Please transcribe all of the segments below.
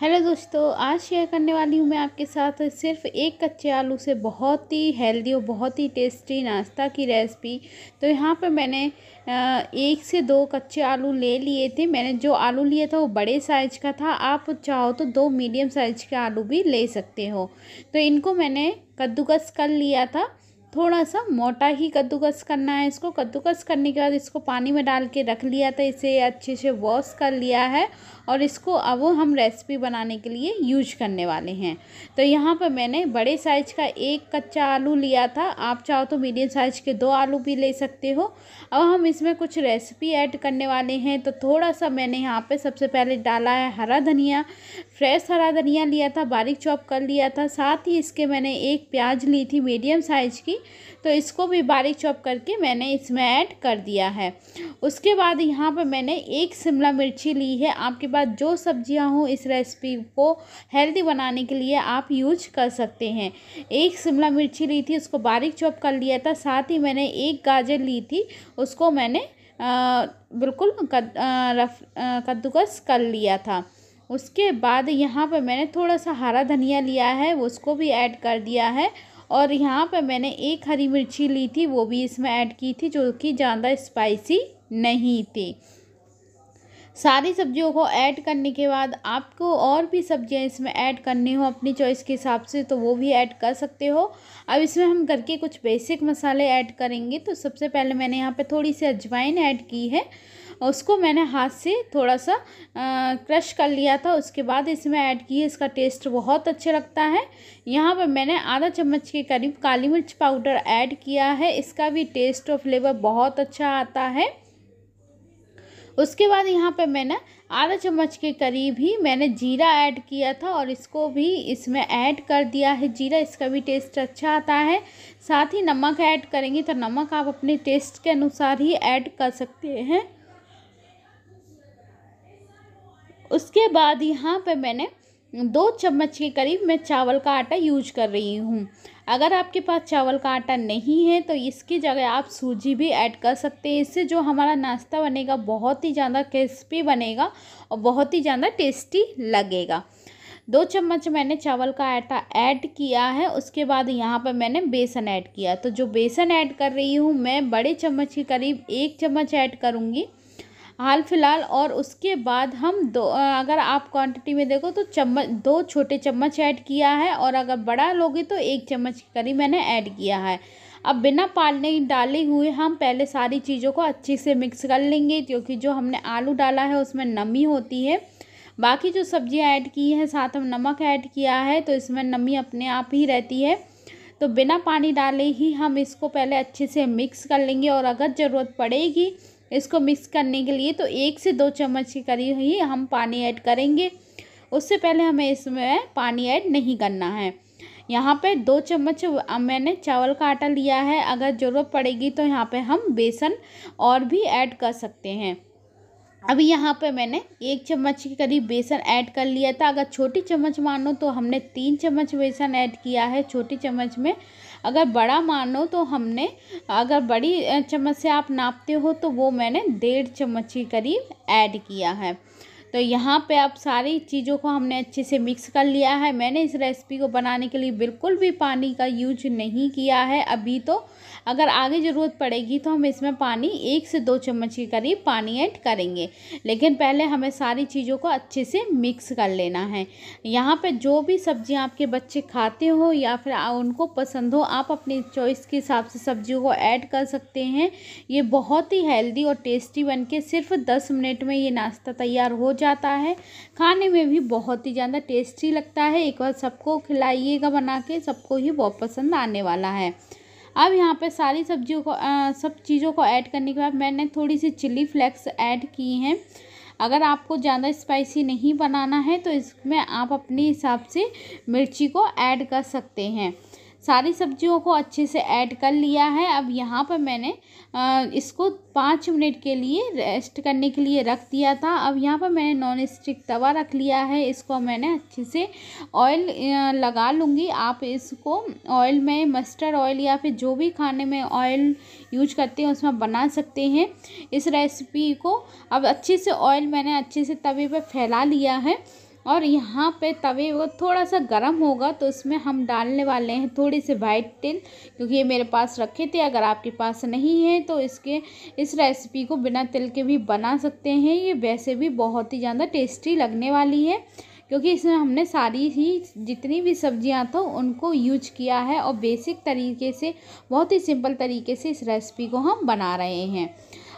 hello दोस्तों आज share करने वाली हूँ मैं आपके साथ सिर्फ एक कच्चे आलू से बहुत ही हेल्दी और बहुत ही टेस्टी नाश्ता की रेसिपी तो यहाँ पर मैंने एक से दो कच्चे आलू ले लिए थे मैंने जो आलू लिया था वो बड़े साइज का था आप चाहो तो दो मीडियम साइज के आलू भी ले सकते हो तो इनको मैंने कद्दूकस कर लिया था थोड़ा सा मोटा ही कद्दूकस करना है इसको कद्दूकस करने के बाद इसको पानी में डाल के रख लिया था इसे अच्छे से वॉश कर लिया है और इसको अब हम रेसिपी बनाने के लिए यूज करने वाले हैं तो यहाँ पर मैंने बड़े साइज़ का एक कच्चा आलू लिया था आप चाहो तो मीडियम साइज़ के दो आलू भी ले सकते हो अब हम इसमें कुछ रेसिपी ऐड करने वाले हैं तो थोड़ा सा मैंने यहाँ पर सबसे पहले डाला है हरा धनिया फ्रेश हरा धनिया लिया था बारीक चॉप कर लिया था साथ ही इसके मैंने एक प्याज ली थी मीडियम साइज़ की तो इसको भी बारीक चॉप करके मैंने इसमें ऐड कर दिया है उसके बाद यहाँ पर मैंने एक शिमला मिर्ची ली है आपके बाद जो सब्जियां हों इस रेसिपी को हेल्दी बनाने के लिए आप यूज कर सकते हैं एक शिमला मिर्ची ली थी उसको बारीक चॉप कर लिया था साथ ही मैंने एक गाजर ली थी उसको मैंने आ, बिल्कुल कद, रफ कद्दूकस कर लिया था उसके बाद यहाँ पर मैंने थोड़ा सा हरा धनिया लिया है उसको भी ऐड कर दिया है और यहाँ पर मैंने एक हरी मिर्ची ली थी वो भी इसमें ऐड की थी जो कि ज़्यादा स्पाइसी नहीं थी सारी सब्जियों को ऐड करने के बाद आपको और भी सब्जियां इसमें ऐड करनी हो अपनी चॉइस के हिसाब से तो वो भी ऐड कर सकते हो अब इसमें हम घर के कुछ बेसिक मसाले ऐड करेंगे तो सबसे पहले मैंने यहाँ पे थोड़ी सी अजवाइन ऐड की है उसको मैंने हाथ से थोड़ा सा क्रश कर लिया था उसके बाद इसमें ऐड की है इसका टेस्ट बहुत अच्छा लगता है यहाँ पर मैंने आधा चम्मच के करीब काली मिर्च पाउडर ऐड किया है इसका भी टेस्ट और फ्लेवर बहुत अच्छा आता है उसके बाद यहाँ पे मैंने आधा चम्मच के करीब ही मैंने जीरा ऐड किया था और इसको भी इसमें ऐड कर दिया है जीरा इसका भी टेस्ट अच्छा आता है साथ ही नमक ऐड करेंगे तो नमक आप अपने टेस्ट के अनुसार ही ऐड कर सकते हैं उसके बाद यहाँ पे मैंने दो चम्मच के करीब मैं चावल का आटा यूज कर रही हूँ अगर आपके पास चावल का आटा नहीं है तो इसकी जगह आप सूजी भी ऐड कर सकते हैं इससे जो हमारा नाश्ता बनेगा बहुत ही ज़्यादा क्रिस्पी बनेगा और बहुत ही ज़्यादा टेस्टी लगेगा दो चम्मच मैंने चावल का आटा ऐड किया है उसके बाद यहाँ पर मैंने बेसन ऐड किया तो जो बेसन ऐड कर रही हूँ मैं बड़े चम्मच के करीब एक चम्मच ऐड करूँगी हाल फिलहाल और उसके बाद हम दो अगर आप क्वांटिटी में देखो तो चम्मच दो छोटे चम्मच ऐड किया है और अगर बड़ा लोगे तो एक चम्मच करी मैंने ऐड किया है अब बिना पालने डाले हुए हम पहले सारी चीज़ों को अच्छे से मिक्स कर लेंगे क्योंकि जो हमने आलू डाला है उसमें नमी होती है बाकी जो सब्ज़ियाँ ऐड की हैं साथ हम नमक ऐड किया है तो इसमें नमी अपने आप ही रहती है तो बिना पानी डाले ही हम इसको पहले अच्छे से मिक्स कर लेंगे और अगर ज़रूरत पड़ेगी इसको मिक्स करने के लिए तो एक से दो चम्मच के करीब ही हम पानी ऐड करेंगे उससे पहले हमें इसमें पानी ऐड नहीं करना है यहाँ पे दो चम्मच मैंने चावल का आटा लिया है अगर ज़रूरत पड़ेगी तो यहाँ पे हम बेसन और भी ऐड कर सकते हैं अभी यहाँ पे मैंने एक चम्मच के करीब बेसन ऐड कर लिया था अगर छोटी चम्मच मानो तो हमने तीन चम्मच बेसन ऐड किया है छोटी चम्मच में अगर बड़ा मानो तो हमने अगर बड़ी चम्मच से आप नापते हो तो वो मैंने डेढ़ चम्मच के करीब ऐड किया है तो यहाँ पे आप सारी चीज़ों को हमने अच्छे से मिक्स कर लिया है मैंने इस रेसिपी को बनाने के लिए बिल्कुल भी पानी का यूज नहीं किया है अभी तो अगर आगे ज़रूरत पड़ेगी तो हम इसमें पानी एक से दो चम्मच के करीब पानी ऐड करेंगे लेकिन पहले हमें सारी चीज़ों को अच्छे से मिक्स कर लेना है यहाँ पर जो भी सब्ज़ियाँ आपके बच्चे खाते हो या फिर उनको पसंद हो आप अपनी चॉइस के हिसाब से सब्जियों को ऐड कर सकते हैं ये बहुत ही हेल्दी और टेस्टी बन के सिर्फ दस मिनट में ये नाश्ता तैयार हो जाए जाता है खाने में भी बहुत ही ज़्यादा टेस्टी लगता है एक बार सबको खिलाइएगा बना के सबको ही बहुत पसंद आने वाला है अब यहाँ पे सारी सब्जियों को आ, सब चीज़ों को ऐड करने के बाद मैंने थोड़ी सी चिली फ्लेक्स ऐड की हैं अगर आपको ज़्यादा स्पाइसी नहीं बनाना है तो इसमें आप अपने हिसाब से मिर्ची को ऐड कर सकते हैं सारी सब्जियों को अच्छे से ऐड कर लिया है अब यहाँ पर मैंने इसको पाँच मिनट के लिए रेस्ट करने के लिए रख दिया था अब यहाँ पर मैंने नॉन स्टिक तवा रख लिया है इसको मैंने अच्छे से ऑयल लगा लूँगी आप इसको ऑयल में मस्टर्ड ऑयल या फिर जो भी खाने में ऑयल यूज करते हैं उसमें बना सकते हैं इस रेसिपी को अब अच्छे से ऑयल मैंने अच्छे से तवे पर फैला लिया है और यहाँ पे तवे वो थोड़ा सा गर्म होगा तो इसमें हम डालने वाले हैं थोड़ी से वाइट तिल क्योंकि ये मेरे पास रखे थे अगर आपके पास नहीं है तो इसके इस रेसिपी को बिना तिल के भी बना सकते हैं ये वैसे भी बहुत ही ज़्यादा टेस्टी लगने वाली है क्योंकि इसमें हमने सारी ही जितनी भी सब्जियां तो उनको यूज किया है और बेसिक तरीके से बहुत ही सिंपल तरीके से इस रेसिपी को हम बना रहे हैं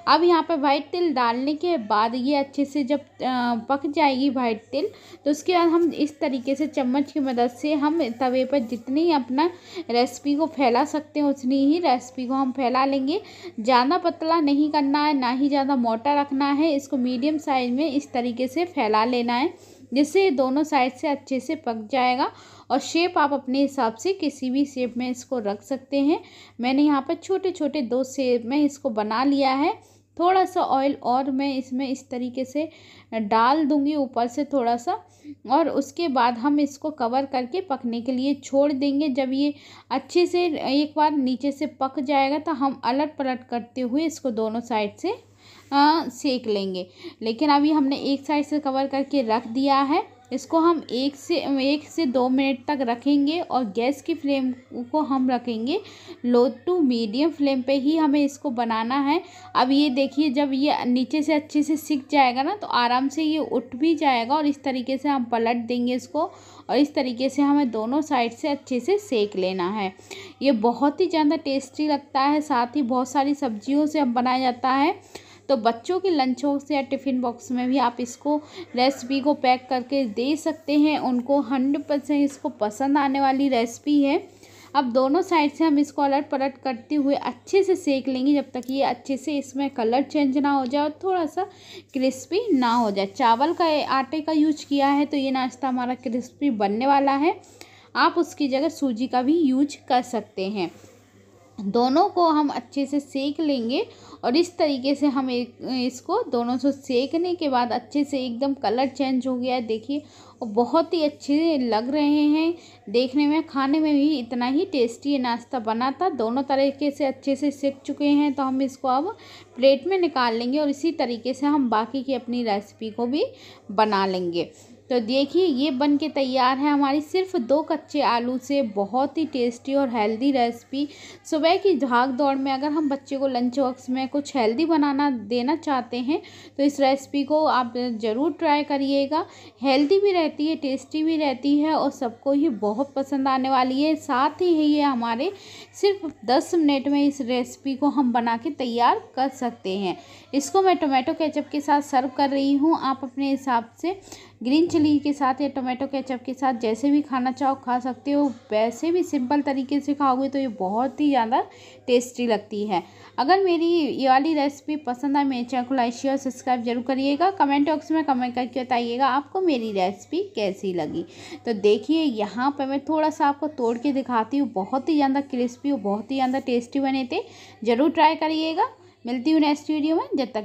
अब यहाँ पर वाइट तिल डालने के बाद ये अच्छे से जब पक जाएगी वाइट तिल तो उसके बाद हम इस तरीके से चम्मच की मदद से हम तवे पर जितनी अपना रेसिपी को फैला सकते हैं उतनी ही रेसिपी को हम फैला लेंगे ज़्यादा पतला नहीं करना है ना ही ज़्यादा मोटा रखना है इसको मीडियम साइज में इस तरीके से फैला लेना है जिससे दोनों साइड से अच्छे से पक जाएगा और शेप आप अपने हिसाब से किसी भी शेप में इसको रख सकते हैं मैंने यहाँ पर छोटे छोटे दो शेप में इसको बना लिया है थोड़ा सा ऑयल और मैं इसमें इस तरीके से डाल दूंगी ऊपर से थोड़ा सा और उसके बाद हम इसको कवर करके पकने के लिए छोड़ देंगे जब ये अच्छे से एक बार नीचे से पक जाएगा तो हम अलट पलट करते हुए इसको दोनों साइड से आ, सेक लेंगे लेकिन अभी हमने एक साइड से कवर करके रख दिया है इसको हम एक से एक से दो मिनट तक रखेंगे और गैस की फ्लेम को हम रखेंगे लो टू मीडियम फ्लेम पे ही हमें इसको बनाना है अब ये देखिए जब ये नीचे से अच्छे से सीख जाएगा ना तो आराम से ये उठ भी जाएगा और इस तरीके से हम पलट देंगे इसको और इस तरीके से हमें दोनों साइड से अच्छे से सेक लेना है ये बहुत ही ज़्यादा टेस्टी लगता है साथ ही बहुत सारी सब्जियों से हम बनाया जाता है तो बच्चों के लंच बॉक्स या टिफ़िन बॉक्स में भी आप इसको रेसिपी को पैक करके दे सकते हैं उनको हंड्रेड परसेंट इसको पसंद आने वाली रेसिपी है अब दोनों साइड से हम इसको अलट पलट करते हुए अच्छे से सेक लेंगे जब तक ये अच्छे से इसमें कलर चेंज ना हो जाए और थोड़ा सा क्रिस्पी ना हो जाए चावल का आटे का यूज किया है तो ये नाश्ता हमारा क्रिस्पी बनने वाला है आप उसकी जगह सूजी का भी यूज कर सकते हैं दोनों को हम अच्छे से सेक लेंगे और इस तरीके से हम एक इसको दोनों से सेकने के बाद अच्छे से एकदम कलर चेंज हो गया है देखिए और बहुत ही अच्छे लग रहे हैं देखने में खाने में भी इतना ही टेस्टी नाश्ता बना था दोनों तरीके से अच्छे से सेक चुके हैं तो हम इसको अब प्लेट में निकाल लेंगे और इसी तरीके से हम बाकी की अपनी रेसिपी को भी बना लेंगे तो देखिए ये बन के तैयार है हमारी सिर्फ दो कच्चे आलू से बहुत ही टेस्टी और हेल्दी रेसिपी सुबह की झाग दौड़ में अगर हम बच्चे को लंच बॉक्स में कुछ हेल्दी बनाना देना चाहते हैं तो इस रेसिपी को आप ज़रूर ट्राई करिएगा हेल्दी भी रहती है टेस्टी भी रहती है और सबको ही बहुत पसंद आने वाली है साथ ही ये हमारे सिर्फ दस मिनट में इस रेसिपी को हम बना के तैयार कर सकते हैं इसको मैं टोमेटो केचप के साथ सर्व कर रही हूँ आप अपने हिसाब से ग्रीन चिली के साथ या टोमेटो केचप के साथ जैसे भी खाना चाहो खा सकते हो वैसे भी सिंपल तरीके से खाओगे तो ये बहुत ही ज़्यादा टेस्टी लगती है अगर मेरी ये वाली रेसिपी पसंद आए मेरे चैनल को लाइक शेयर सब्सक्राइब जरूर करिएगा कमेंट बॉक्स में कमेंट करके बताइएगा आपको मेरी रेसिपी कैसी लगी तो देखिए यहाँ पर मैं थोड़ा सा आपको तोड़ के दिखाती हूँ बहुत ही ज़्यादा क्रिस्पी और बहुत ही ज़्यादा टेस्टी बने थे ज़रूर ट्राई करिएगा मिलती हूँ नेक्स्ट वीडियो में जब तक